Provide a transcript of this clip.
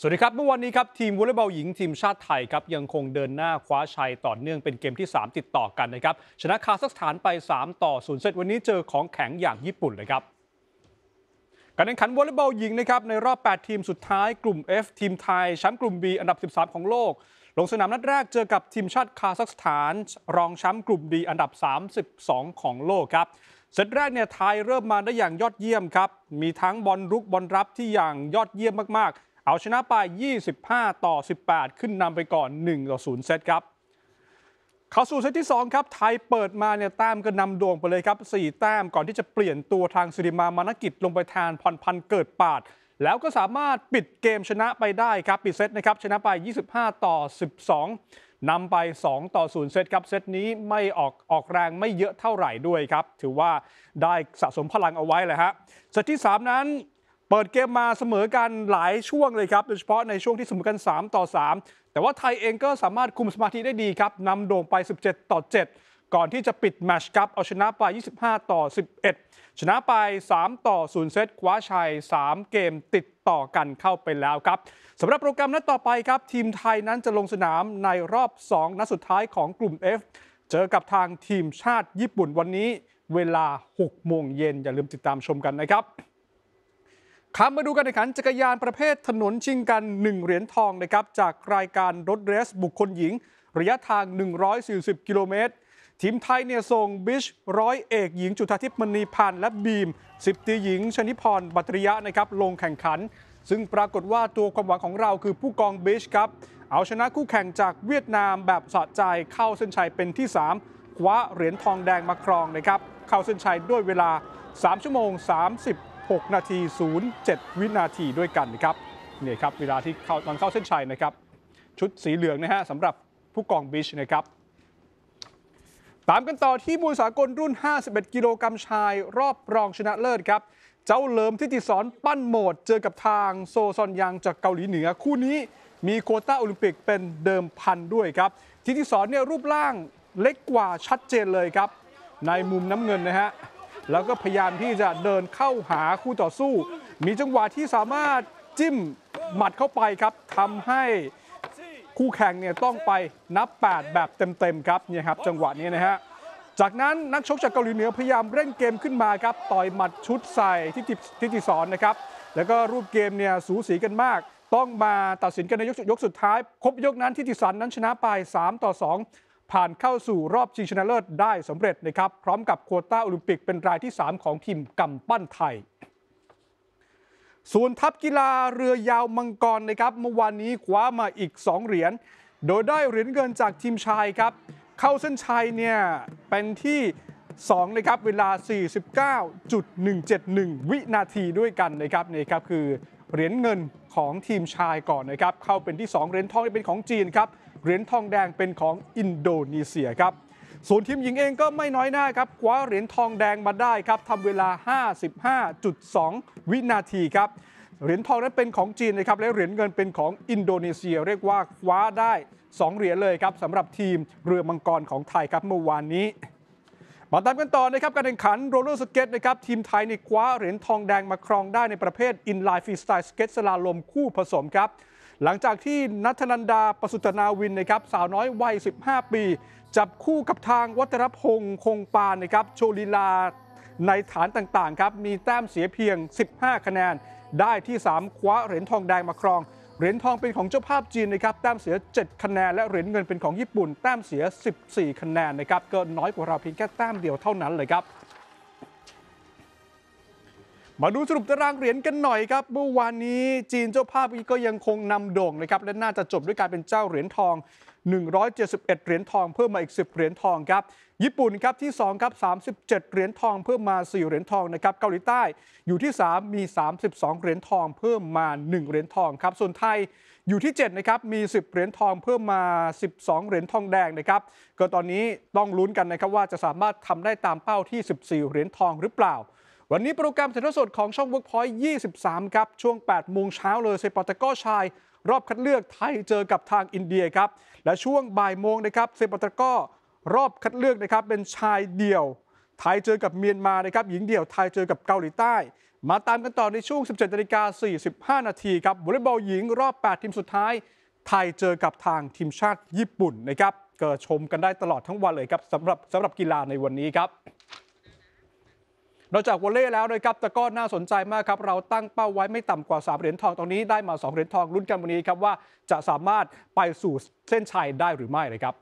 สวัสดีครับ เมื่อวันนี้ครับ ทีมวอลเลย์บอลหญิงทีมชาติไทยครับยังคงเดินหน้าคว้าชัยต่อเนื่องเป็นเกมที่ 3 ติดต่อกันนะครับชนะคาซัคสถานไป 3 ต่อศูนย์เซตวันนี้เจอของแข็งอย่างญี่ปุ่นเลยครับ การแข่งขันวอลเลย์บอลหญิงนะครับในรอบ 8 ทีมสุดท้าย กลุ่ม F ทีมไทยแชมป์กลุ่ม B อันดับ13 ของโลก ลงสนามนัดแรกเจอกับทีมชาติคาซัคสถาน รองแชมป์กลุ่ม D อันดับ 32 ของโลกครับเซตแรกเนี่ยไทยเริ่มมาได้อย่างยอดเยี่ยมครับมีทั้งบอลรุกบอลรับที่อย่างยอดเยี่ยมมากๆเอาชนะไป 25 ต่อ 18 ขึ้นนำไปก่อน 1 ต่อ 0 เซตครับ เข้าสู่เซตที่ 2 ครับไทยเปิดมาเนี่ยแต้มก็นำโด่งไปเลยครับ 4 แต้มก่อนที่จะเปลี่ยนตัวทางสุริมามานกิจลงไปแทนพรพันธ์เกิดปาด แล้วก็สามารถปิดเกมชนะไปได้ครับปิดเซตนะครับชนะไป 25 ต่อ 12นำไป 2 ต่อ 0 เซตครับเซตนี้ไม่ออกออกแรงไม่เยอะเท่าไหร่ด้วยครับถือว่าได้สะสมพลังเอาไว้เลยฮะเซตที่ 3 นั้นเปิดเกมมาเสมอกันหลายช่วงเลยครับโดยเฉพาะในช่วงที่เสมอกัน 3 ต่อ 3 แต่ว่าไทยเองก็สามารถคุมสมาธิได้ดีครับนำโด่งไป 17 ต่อ 7 ก่อนที่จะปิดแมชครับเอาชนะไป 25 ต่อ 11 ชนะไป 3 ต่อ 0 เซตคว้าชัย 3 เกมติดต่อกันเข้าไปแล้วครับสำหรับโปรแกรมนัดต่อไปครับ ทีมไทยนั้นจะลงสนามในรอบ 2 นัดสุดท้ายของกลุ่ม F เจอกับทางทีมชาติญี่ปุ่นวันนี้ เวลา6โมงเย็นอย่าลืมติดตามชมกันนะครับครับมาดูการแข่งขันจักรยานประเภทถนนชิงกัน 1 เหรียญทองนะครับจากรายการรถเรสบุคคลหญิง ระยะทาง 140 กิโลเมตรทีมไทยเนี่ยส่งบิช ร้อยเอกหญิงจุธาทิพย์มณีพันธ์และบีมสิบตีหญิง ชนิพร บัตริยะนะครับลงแข่งขัน ซึ่งปรากฏว่าตัวความหวังของเราคือผู้กองบิช ครับ เอาชนะคู่แข่งจากเวียดนามแบบสะใจเข้าเส้นชัยเป็นที่3คว้าเหรียญทองแดงมาครองนะครับเข้าเส้นชัยด้วยเวลา 3 ชั่วโมง 30 6 นาที 07 วินาทีด้วยกันนะครับเนี่ยครับเวลาที่เข้าตอนเข้าเส้นชัยนะครับ ชุดสีเหลืองนะฮะสำหรับผู้กองบิชนะครับ ตามกันต่อที่มวยสากลรุ่น 51 กิโลกรัมชายรอบรองชนะเลิศครับ เจ้าเลิมที่ติสอนปั้นโหมดเจอกับทางโซซอนยังจากเกาหลีเหนือ คู่นี้มีโคต้าโอลิมปิกเป็นเดิมพันด้วยครับที่ติสอนเนี่ยรูปร่างเล็กกว่าชัดเจนเลยครับ ในมุมน้ำเงินนะฮะแล้วก็พยายามที่จะเดินเข้าหาคู่ต่อสู้ มีจังหวะที่สามารถจิ้มหมัดเข้าไปครับทำให้คู่แข่งเนี่ยต้องไปนับ 8 แบบเต็มๆครับเนี่ยครับ จังหวะนี้นะฮะจากนั้นนักชกจากเกาหลีเหนือพยายามเร่งเกมขึ้นมาครับต่อยหมัดชุดใส่ที่ติที่ิสอนนะครับแล้วก็รูปเกมเนี่ยสูสีกันมาก ต้องมาตัดสินกันในยกยกสุดท้าย ครบยกนั้นที่ติสันนั้นชนะไป3ต่อ 2ผ่านเข้าสู่รอบชิงชนะเลิศได้สำเร็จนะครับพร้อมกับโควต้าโอลิมปิกเป็นรายที่ 3 ของทีมกำปั้นไทยส่วนทัพกีฬาเรือยาวมังกรนะครับ เมื่อวานนี้คว้ามาอีก 2 เหรียญ โดยได้เหรียญเงินจากทีมชายครับ เข้าเส้นชัยเนี่ย เป็นที่2นะครับเวลา 49.171 วินาทีด้วยกันนะครับนี่ครับ คือเหรียญเงินของทีมชายก่อนนะครับ เข้าเป็นที่2เหรียญทองเป็นของจีนครับเหรียญทองแดงเป็นของอินโดนีเซียครับส่วนทีมหญิงเองก็ไม่น้อยหน้าครับคว้าเหรียญทองแดงมาได้ครับทำเวลา 55.2 วินาทีครับ เหรียญทองนั้นเป็นของจีนนะครับและเหรียญเงินเป็นของอินโดนีเซีย เรียกว่าคว้าได้ 2 เหรียญเลยครับสำหรับทีมเรือมังกรของไทยครับเมื่อวานนี้มาตามกันต่อนะครับการแข่งขันโรลเลอร์สเก็ตนะครับทีมไทยในคว้าเหรียญทองแดงมาครองได้ในประเภทอินไลน์ฟรีสไตล์สเก็ตสลาลมคู่ผสมครับหลังจากที่นัทนันดาประสุตนาวินนะครับสาวน้อยวัย15 ปี จับคู่กับทางวัตรพงษ์คงปานนะครับโชลีลา ในฐานต่างๆครับมีแต้มเสียเพียง 15 คะแนน ได้ที่3คว้าเหรียญทองแดงมาครองเหรียญทองเป็นของเจ้าภาพจีนนะครับแต้มเสีย 7 คะแนน และเหรียญเงินเป็นของญี่ปุ่นแต้มเสีย 14 คะแนนนะครับก็น้อยกว่าเราเพียงแค่แต้มเดียวเท่านั้นเลยครับมาดูสรุปตารางเหรียญกันหน่อยครับเมื่อวานนี้จีนเจ้าภาพก็ยังคงนำโด่งนะครับและน่าจะจบด้วยการเป็นเจ้าเหรียญทอง 171 เหรียญทองเพิ่มมาอีก 10 เหรียญทองครับญี่ปุ่นครับที่2ครับ 37 เหรียญทองเพิ่มมา 4 เหรียญทองนะครับเกาหลีใต้อยู่ที่ 3 มี 32 เหรียญทองเพิ่มมา 1 เหรียญทองครับส่วนไทยอยู่ที่7นะครับมี 10 เหรียญทอง เพิ่มมา 12 เหรียญทองแดงนะครับก็ตอนนี้ต้องลุ้นกันนะครับว่าจะสามารถทำได้ตามเป้าที่ 14 เหรียญทองหรือเปล่าวันนี้โปรแกรมถ่ายทอดสดของช่อง Workpoint 23 ครับช่วง 8 โมงเช้าเลยเซปตะก้อชาย รอบคัดเลือกไทยเจอกับทางอินเดียครับ และช่วงบ่ายโมงนะครับเซปตะก้อรอบคัดเลือกนะครับเป็นชายเดี่ยว ไทยเจอกับเมียนมานะครับ หญิงเดี่ยวไทยเจอกับเกาหลีใต้ มาตามกันต่อในช่วง 17นาฬิกา45 นาทีครับวอลเลย์บอลหญิงรอบ 8 ทีมสุดท้าย ไทยเจอกับทางทีมชาติญี่ปุ่นนะครับเกิดชมกันได้ตลอดทั้งวันเลยครับสำหรับสำหรับกีฬาในวันนี้ครับนอกจากวอลเล่แล้วนะครับ แต่ก็น่าสนใจมากครับ เราตั้งเป้าไว้ไม่ต่ำกว่า 3 เหรียญทองตรงนี้ได้มา 2 เหรียญทองลุ้นกันวันนี้ครับว่าจะสามารถไปสู่เส้นชัยได้หรือไม่เลยครับ